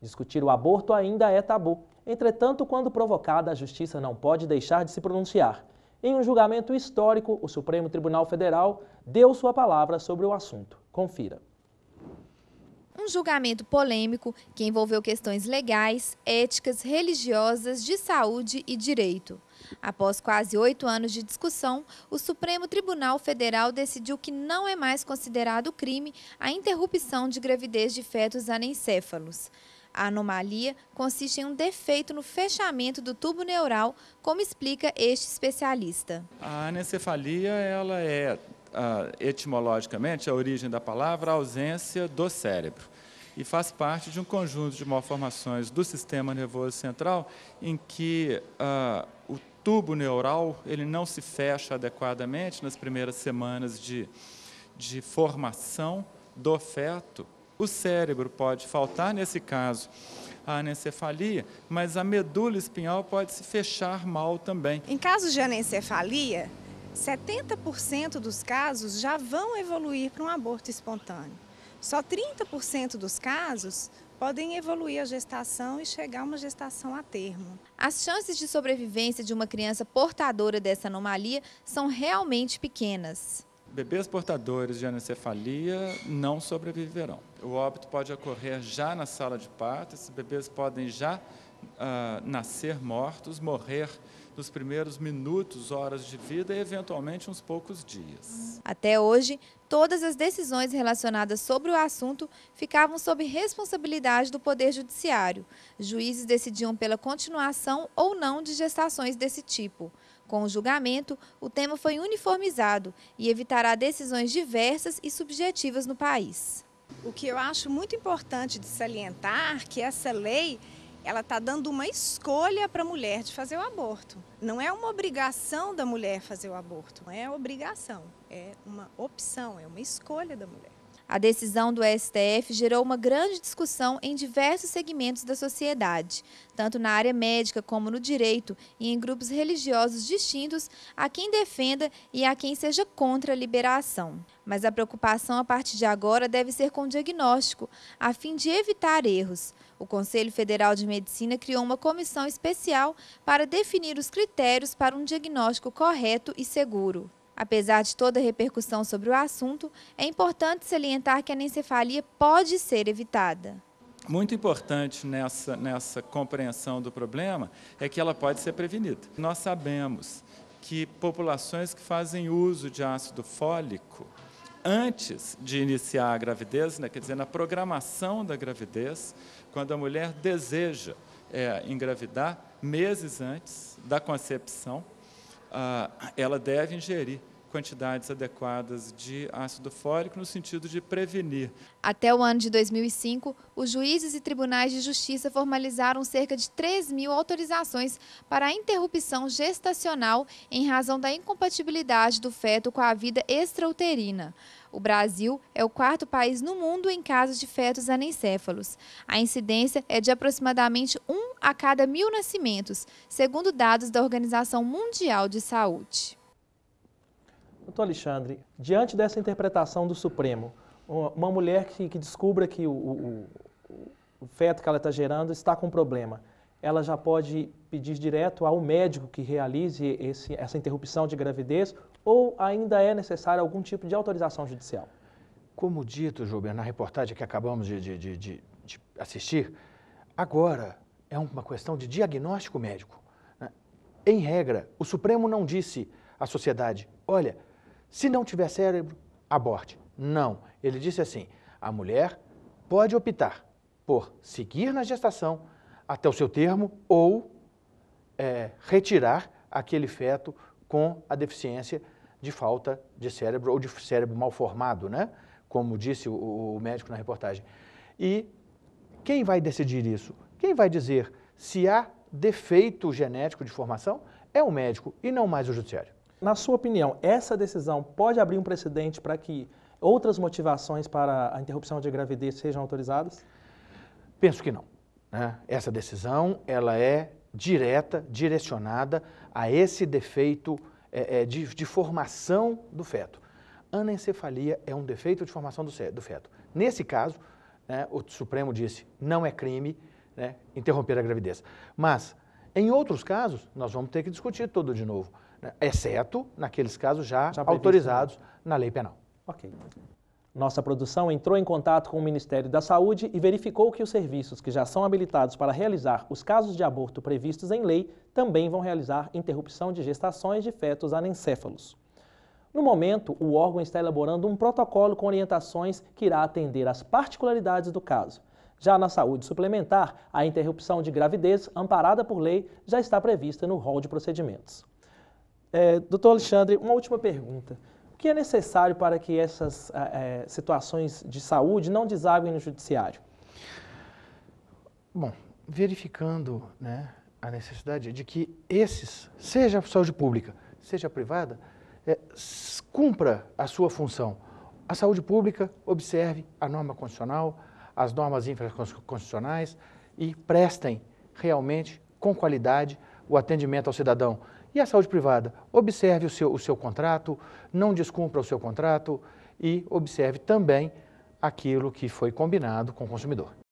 Discutir o aborto ainda é tabu. Entretanto, quando provocada, a justiça não pode deixar de se pronunciar. Em um julgamento histórico, o Supremo Tribunal Federal deu sua palavra sobre o assunto. Confira. Um julgamento polêmico que envolveu questões legais, éticas, religiosas, de saúde e direito. Após quase oito anos de discussão, o Supremo Tribunal Federal decidiu que não é mais considerado crime a interrupção de gravidez de fetos anencéfalos. A anomalia consiste em um defeito no fechamento do tubo neural, como explica este especialista. A anencefalia ela é, ah, etimologicamente, a origem da palavra, ausência do cérebro. E faz parte de um conjunto de malformações do sistema nervoso central em que uh, o tubo neural ele não se fecha adequadamente nas primeiras semanas de, de formação do feto o cérebro pode faltar nesse caso a anencefalia, mas a medula espinhal pode se fechar mal também. Em casos de anencefalia, 70% dos casos já vão evoluir para um aborto espontâneo. Só 30% dos casos podem evoluir a gestação e chegar a uma gestação a termo. As chances de sobrevivência de uma criança portadora dessa anomalia são realmente pequenas bebês portadores de anencefalia não sobreviverão. O óbito pode ocorrer já na sala de parto, esses bebês podem já ah, nascer mortos, morrer nos primeiros minutos, horas de vida e, eventualmente, uns poucos dias. Até hoje, todas as decisões relacionadas sobre o assunto ficavam sob responsabilidade do Poder Judiciário. Juízes decidiam pela continuação ou não de gestações desse tipo. Com o julgamento, o tema foi uniformizado e evitará decisões diversas e subjetivas no país. O que eu acho muito importante de salientar é que essa lei ela está dando uma escolha para a mulher de fazer o aborto. Não é uma obrigação da mulher fazer o aborto, não é obrigação, é uma opção, é uma escolha da mulher. A decisão do STF gerou uma grande discussão em diversos segmentos da sociedade, tanto na área médica como no direito e em grupos religiosos distintos, a quem defenda e a quem seja contra a liberação. Mas a preocupação a partir de agora deve ser com o diagnóstico, a fim de evitar erros. O Conselho Federal de Medicina criou uma comissão especial para definir os critérios para um diagnóstico correto e seguro. Apesar de toda a repercussão sobre o assunto, é importante salientar que a encefalia pode ser evitada. Muito importante nessa, nessa compreensão do problema é que ela pode ser prevenida. Nós sabemos que populações que fazem uso de ácido fólico antes de iniciar a gravidez, né, quer dizer, na programação da gravidez, quando a mulher deseja é, engravidar meses antes da concepção, ah, ela deve ingerir quantidades adequadas de ácido fólico no sentido de prevenir. Até o ano de 2005, os juízes e tribunais de justiça formalizaram cerca de 3 mil autorizações para a interrupção gestacional em razão da incompatibilidade do feto com a vida extrauterina. O Brasil é o quarto país no mundo em casos de fetos anencéfalos. A incidência é de aproximadamente um a cada mil nascimentos, segundo dados da Organização Mundial de Saúde. Doutor Alexandre, diante dessa interpretação do Supremo, uma mulher que, que descubra que o, o, o feto que ela está gerando está com problema, ela já pode pedir direto ao médico que realize esse, essa interrupção de gravidez ou ainda é necessário algum tipo de autorização judicial? Como dito, Gilberto, na reportagem que acabamos de, de, de, de assistir, agora é uma questão de diagnóstico médico. Né? Em regra, o Supremo não disse à sociedade: olha, se não tiver cérebro, aborte. Não. Ele disse assim: a mulher pode optar por seguir na gestação até o seu termo ou é, retirar aquele feto com a deficiência de falta de cérebro ou de cérebro mal formado, né? Como disse o, o médico na reportagem. E quem vai decidir isso? Quem vai dizer se há defeito genético de formação? É o médico e não mais o judiciário. Na sua opinião, essa decisão pode abrir um precedente para que outras motivações para a interrupção de gravidez sejam autorizadas? Penso que não. Né? Essa decisão ela é direta, direcionada a esse defeito é, é, de, de, formação do feto. Anencefalia é um defeito de formação do, do feto. Nesse caso, né, o Supremo disse não é crime né, interromper a gravidez. Mas em outros casos, nós vamos ter que discutir tudo de novo, né? exceto naqueles casos já, já né? autorizados previsto, na lei penal. Ok. Nossa produção entrou em contato com o Ministério da Saúde e verificou que os serviços que já são habilitados para realizar os casos de aborto previstos em lei também vão realizar interrupção de gestações de fetos anencéfalos. No momento, o órgão está elaborando um protocolo com orientações que irá atender às particularidades do caso já na saúde suplementar, a interrupção de gravidez, amparada por lei, já está prevista no rol de procedimentos. É, doutor Alexandre, uma última pergunta. O que é necessário para que essas é, é, situações de saúde não desaguem no judiciário? Bom, verificando né, a necessidade de que esses, seja a saúde pública, seja a privada, é, cumpra a sua função. A saúde pública observe a norma constitucional, as normas infraconstitucionais e prestem realmente, com qualidade, o atendimento ao cidadão. E a saúde privada? Observe o seu, o seu contrato, não descumpra o seu contrato e observe também aquilo que foi combinado com o consumidor.